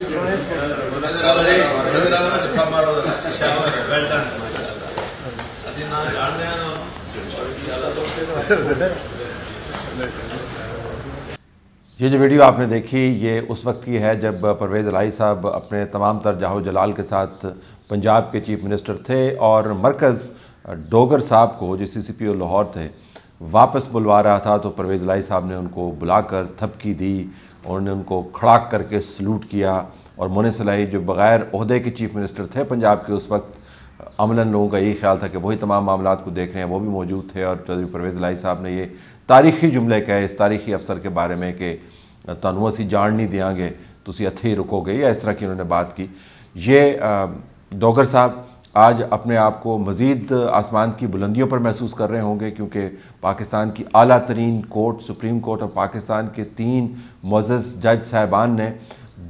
અસિના જાણ દેના જો ઇન્શાઅલ્લાહ તો જે જે વિડિયો આપને દેખી યે ઉસ વક્ત કી હે જબ પરવેઝ અલાઈ સાહબ અપને તમામ તરજાહુ જલાલ કે સાથ પંજાબ કે ચીફ મિનિસ્ટર થે ઓર марકઝ ડોગર સાહબ કો જે સીસીપીઓ લાહોર થે वापस बुलवा रहा था तो परवेज़ लाई साहब ने उनको बुलाकर थपकी दी और उन्होंने उनको खड़ाक करके सलूट किया और मोन सलाई जो बग़ैर अहदे के चीफ़ मिनिस्टर थे पंजाब के उस वक्त अमला लोगों का यही ख्याल था कि वही तमाम मामला को देख रहे हैं वो भी मौजूद थे और चौधरी परवेज़ लाई साहब ने ये तारीखी जुमले कहे इस तारीखी अफसर के बारे में कि ਤੁਹਾਨੂੰ असी जान नहीं देंगे तो उसी हथे ही रुकोगे या इस तरह की उन्होंने बात की ये डोगर साहब आज अपने आप को मज़ीद आसमान की बुलंदियों पर महसूस कर रहे होंगे क्योंकि पाकिस्तान की अला तरीन कोर्ट सुप्रीम कोर्ट और पाकिस्तान के तीन मज़ज़ जज साहिबान ने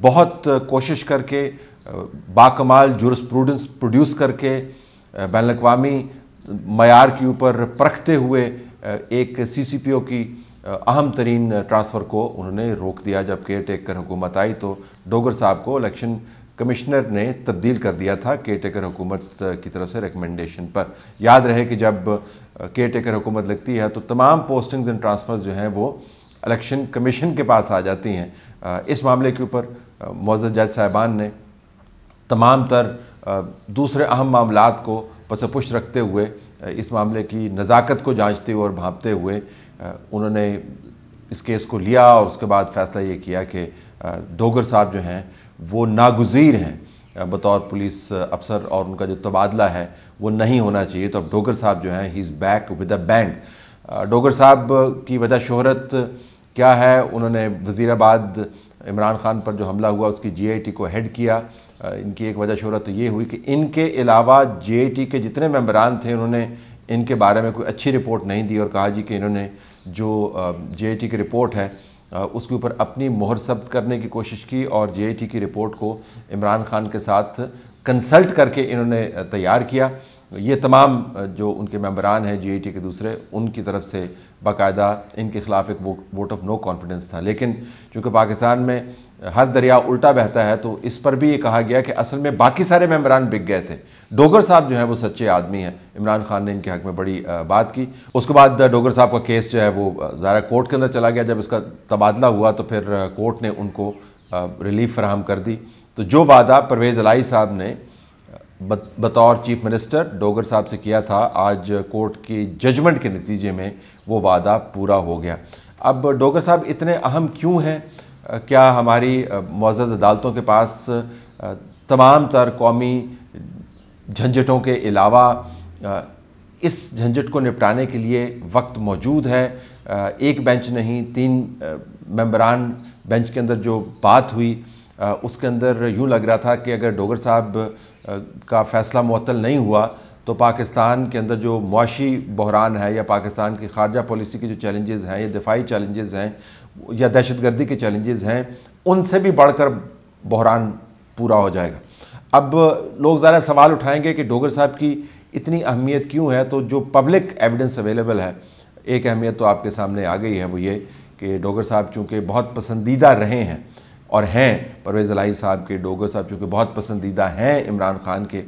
बहुत कोशिश करके बाकमाल प्रूडेंस प्रोड्यूस करके बैन अवी मैार के ऊपर परखते हुए एक सी सी पी ओ की अहम तरीन ट्रांसफ़र को उन्होंने रोक दिया जब केयर टेक कर हुकूमत आई तो डोगर साहब को इलेक्शन कमिश्नर ने तब्दील कर दिया था केयर टेकर हुकूमत की तरफ से रिकमेंडेशन पर याद रहे कि जब केयर टेकर हुकूमत लगती है तो तमाम पोस्टिंग्स एंड ट्रांसफ़र्स जो हैं वो इलेक्शन कमीशन के पास आ जाती हैं इस मामले के ऊपर मोज़ जज साहिबान ने तमाम तर दूसरे अहम मामला को पसपुश रखते हुए इस मामले की नज़ाकत को जांचते हुए और भांपते हुए उन्होंने इस केस को लिया और उसके बाद फ़ैसला ये किया कि डोगर साहब जो हैं वो नागुजीर हैं बतौर पुलिस अफसर और उनका जो तबादला है वो नहीं होना चाहिए तो अब डोगर साहब जो हैं he is back with a bang Dogar Sahab की वजह शोहरत क्या है उन्होंने वज़ीराबाद इमरान खान पर जो हमला हुआ उसकी जीआईटी को हेड किया इनकी एक वजह शहरत तो ये हुई कि इनके अलावा जीआईटी के जितने मेम्बरान थे उन्होंने इनके बारे में कोई अच्छी रिपोर्ट नहीं दी और कहा जी कि इन्होंने जो टी की रिपोर्ट है उसके ऊपर अपनी मोहर सब्त करने की कोशिश की और जे की रिपोर्ट को इमरान खान के साथ कंसल्ट करके इन्होंने तैयार किया ये तमाम जो उनके मेम्बरान हैं जी के दूसरे उनकी तरफ से बाकायदा इनके ख़िलाफ़ एक वो, वोट ऑफ नो कॉन्फिडेंस था लेकिन चूँकि पाकिस्तान में हर दरिया उल्टा बहता है तो इस पर भी ये कहा गया कि असल में बाकी सारे मेम्बरान बिक गए थे डोगर साहब जो हैं वो सच्चे आदमी हैं इमरान खान ने इनके हक में बड़ी बात की उसके बाद डोगर साहब का केस जो है वो ज़रा कोर्ट के अंदर चला गया जब इसका तबादला हुआ तो फिर कोर्ट ने उनको रिलीफ फराहम कर दी तो जो वादा परवेज़ अलाई साहब ने बतौर चीफ मिनिस्टर डोगर साहब से किया था आज कोर्ट के जजमेंट के नतीजे में वो वादा पूरा हो गया अब डोगर साहब इतने अहम क्यों हैं क्या हमारी मज्ज़ अदालतों के पास तमाम तर कौमी झंझटों के अलावा इस झंझट को निपटाने के लिए वक्त मौजूद है एक बेंच नहीं तीन मेंबरान बेंच के अंदर जो बात हुई उसके अंदर यूँ लग रहा था कि अगर डोगर साहब का फ़ैसला मअतल नहीं हुआ तो पाकिस्तान के अंदर जो मुआशी बहरान है या पाकिस्तान की खारजा पॉलिसी के जो चैलेंजेस हैं या दिफाई चैलेंजेस हैं या दहशत गर्दी के चैलेंजेस हैं उनसे भी बढ़कर बहरान पूरा हो जाएगा अब लोग ज़रा सवाल उठाएंगे कि डोगर साहब की इतनी अहमियत क्यों है तो जो पब्लिक एविडेंस अवेलेबल है एक अहमियत तो आपके सामने आ गई है वो ये कि डोगर साहब चूँकि बहुत पसंदीदा रहे हैं और हैं परवेज़ अलाई साहब के डोगर साहब चूँकि बहुत पसंदीदा हैं इमरान खान के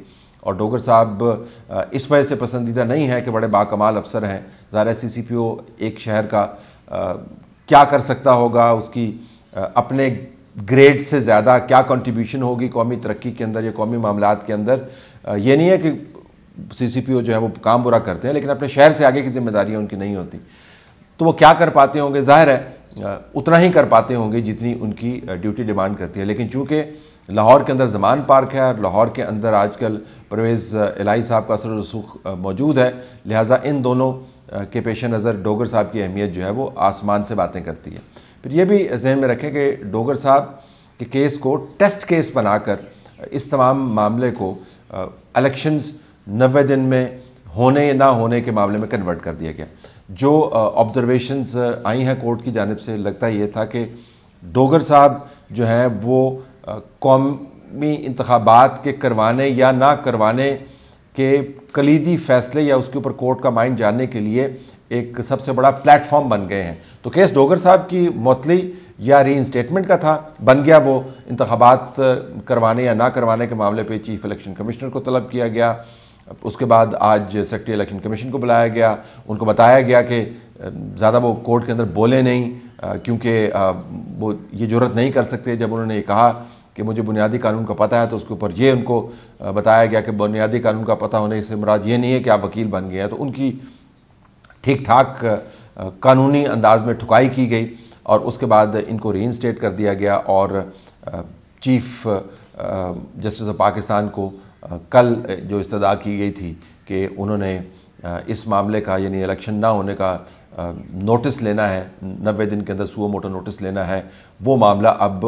और डोगर साहब इस वजह से पसंदीदा नहीं है कि बड़े बाकमाल अफसर हैं ज़ारा सी सी पी ओ एक शहर का आ, क्या कर सकता होगा उसकी आ, अपने ग्रेड से ज़्यादा क्या कंट्रीब्यूशन होगी कौमी तरक्की के अंदर या कौमी मामला के अंदर ये नहीं है कि सी सी पी ओ जो है वो काम बुरा करते हैं लेकिन अपने शहर से आगे की जिम्मेदारियाँ उनकी नहीं होती तो वो क्या कर पाते होंगे ज़ाहिर है उतना ही कर पाते होंगे जितनी उनकी ड्यूटी डिमांड करती है लेकिन चूँकि लाहौर के अंदर जमान पार्क है और लाहौर के अंदर आजकल परवेज़ इलाई साहब का असर रसूख मौजूद है लिहाजा इन दोनों के पेश नज़र डोगर साहब की अहमियत जो है वो आसमान से बातें करती है फिर ये भी जहन में रखें कि डोगर साहब के केस को टेस्ट केस बनाकर इस तमाम मामले को इलेक्शंस नबे दिन में होने ना होने के मामले में कन्वर्ट कर दिया गया जो ऑब्ज़रवेशनस आई हैं कोर्ट की जानब से लगता ये था कि डोगर साहब जो हैं वो कौमी इंतबात के करवाने या ना करवाने के कलीदी फैसले या उसके ऊपर कोर्ट का माइंड जानने के लिए एक सबसे बड़ा प्लेटफॉर्म बन गए हैं तो केस डोगर साहब की मतली या रीइंस्टेटमेंट का था बन गया वो इंतबात करवाने या ना करवाने के मामले पे चीफ इलेक्शन कमिश्नर को तलब किया गया उसके बाद आज सेक्रेटरी इलेक्शन कमीशन को बुलाया गया उनको बताया गया कि ज़्यादा वो कोर्ट के अंदर बोले नहीं क्योंकि वो ये जरूरत नहीं कर सकते जब उन्होंने ये कहा कि मुझे बुनियादी कानून का पता है तो उसके ऊपर ये उनको बताया गया कि बुनियादी कानून का पता होने से मराज ये नहीं है कि आप वकील बन गए हैं तो उनकी ठीक ठाक कानूनी अंदाज में ठुकाई की गई और उसके बाद इनको रीइंस्टेट कर दिया गया और चीफ जस्टिस ऑफ पाकिस्तान को कल जो इस्तदा की गई थी कि उन्होंने इस मामले का यानी इलेक्शन ना होने का नोटिस लेना है नबे दिन के अंदर सुबह मोटो नोटिस लेना है वो मामला अब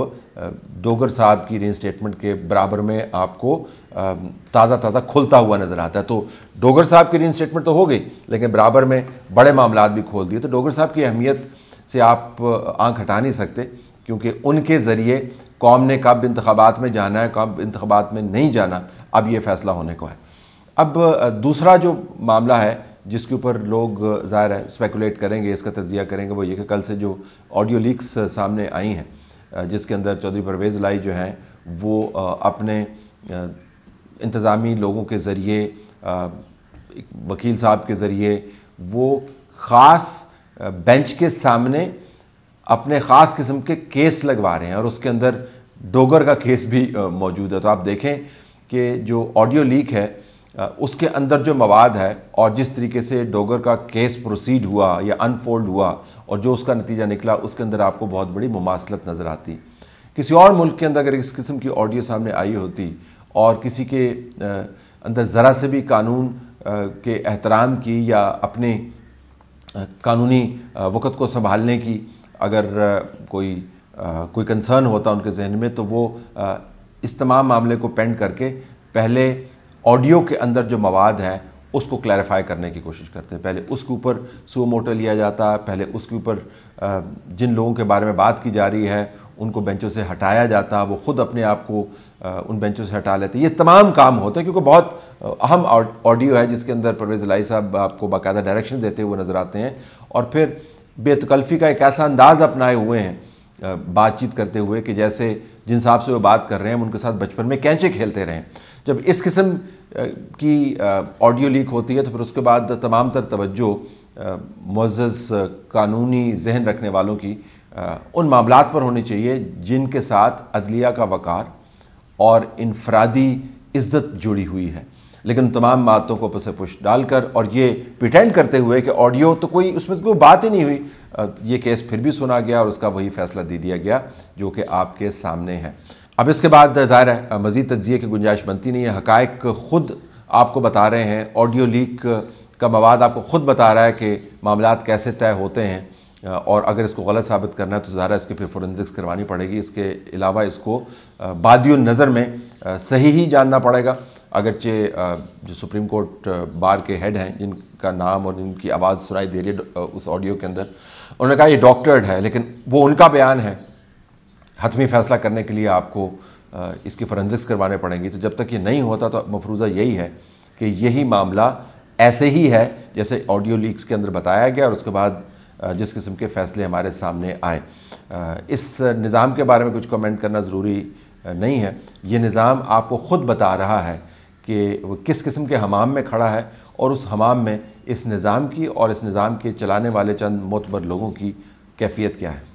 डोगर साहब की रीस्टेटमेंट के बराबर में आपको ताज़ा ताज़ा खुलता हुआ नज़र आता है तो डोगर साहब की रीस्टेटमेंट तो हो गई लेकिन बराबर में बड़े मामला भी खोल दिए तो डोगर साहब की अहमियत से आप आँख हटा नहीं सकते क्योंकि उनके ज़रिए कौम ने कब इंतबात में जाना है कब इंतबात में नहीं जाना अब ये फैसला होने को है अब दूसरा जो मामला है जिसके ऊपर लोग ज़ाहिर है स्पेकुलेट करेंगे इसका तजिया करेंगे वो ये कि कल से जो ऑडियो लीक्स सामने आई हैं जिसके अंदर चौधरी परवेज़ लाई जो हैं वो अपने इंतज़ामी लोगों के ज़रिए वकील साहब के ज़रिए वो ख़ास बेंच के सामने अपने ख़ास किस्म के केस लगवा रहे हैं और उसके अंदर डोगर का केस भी मौजूद है तो आप देखें कि जो ऑडियो लीक है उसके अंदर जो मवाद है और जिस तरीके से डोगर का केस प्रोसीड हुआ या अनफोल्ड हुआ और जो उसका नतीजा निकला उसके अंदर आपको बहुत बड़ी मुमासलत नज़र आती किसी और मुल्क के अंदर अगर इस किस्म की ऑडियो सामने आई होती और किसी के अंदर ज़रा से भी कानून के एहतराम की या अपने कानूनी वक़्त को संभालने की अगर कोई कोई कंसर्न होता उनके जहन में तो वो इस तमाम मामले को पेंड करके पहले ऑडियो के अंदर जो मवाद हैं उसको क्लैरिफाई करने की कोशिश करते हैं पहले उसके ऊपर सुओ मोटर लिया जाता है पहले उसके ऊपर जिन लोगों के बारे में बात की जा रही है उनको बेंचों से हटाया जाता वो खुद अपने आप को उन बेंचों से हटा लेते ये तमाम काम होते हैं क्योंकि बहुत अहम ऑडियो है जिसके अंदर परवेज़ लाई साहब आपको बाकायदा डायरेक्शन देते हुए नज़र आते हैं और फिर बेतकल्फ़ी का एक ऐसा अंदाज़ अपनाए हुए हैं बातचीत करते हुए कि जैसे जिन साहब से वो बात कर रहे हैं उनके साथ बचपन में कैंचे खेलते रहें जब इस किस्म की ऑडियो लीक होती है तो फिर उसके बाद तमाम तर तवज्जो मुज्ज़ कानूनी जहन रखने वालों की उन मामलों पर होनी चाहिए जिनके साथ अदलिया का वक़ार और इनफरादी इज़्ज़त जुड़ी हुई है लेकिन तमाम बातों को से पुश डालकर और ये पिटेंड करते हुए कि ऑडियो तो कोई उसमें कोई बात ही नहीं हुई ये केस फिर भी सुना गया और उसका वही फैसला दे दिया गया जो कि आपके सामने है अब इसके बाद ज़ाहिर है मज़ीद तजिए की गुंजाइश बनती नहीं है हकायक ख़ुद आपको बता रहे हैं ऑडियो लीक का मवाद आपको ख़ुद बता रहा है कि मामला कैसे तय होते हैं और अगर इसको गलत साबित करना है तो ज़्यादा इसकी फिर फोरेंसिक्स करवानी पड़ेगी इसके अलावा इसको बाद नज़र में सही ही जानना पड़ेगा अगरचे जो सुप्रीम कोर्ट बार के हेड हैं जिनका नाम और जिनकी आवाज़ सुनाई दे रही है उस ऑडियो के अंदर उन्होंने कहा ये डॉक्टर्ड है लेकिन वो उनका बयान है हतमी फैसला करने के लिए आपको इसकी फॉरेंसिक्स करवाने पड़ेंगी तो जब तक ये नहीं होता तो मफरूज़ा यही है कि यही मामला ऐसे ही है जैसे ऑडियो लीक्स के अंदर बताया गया और उसके बाद जिस किस्म के फैसले हमारे सामने आए इस निज़ाम के बारे में कुछ कमेंट करना ज़रूरी नहीं है ये निज़ाम आपको ख़ुद बता रहा है कि वो किस किस्म के हमाम में खड़ा है और उस हमाम में इस निज़ाम की और इस निज़ाम के चलाने वाले चंद मोतबर लोगों की कैफियत क्या है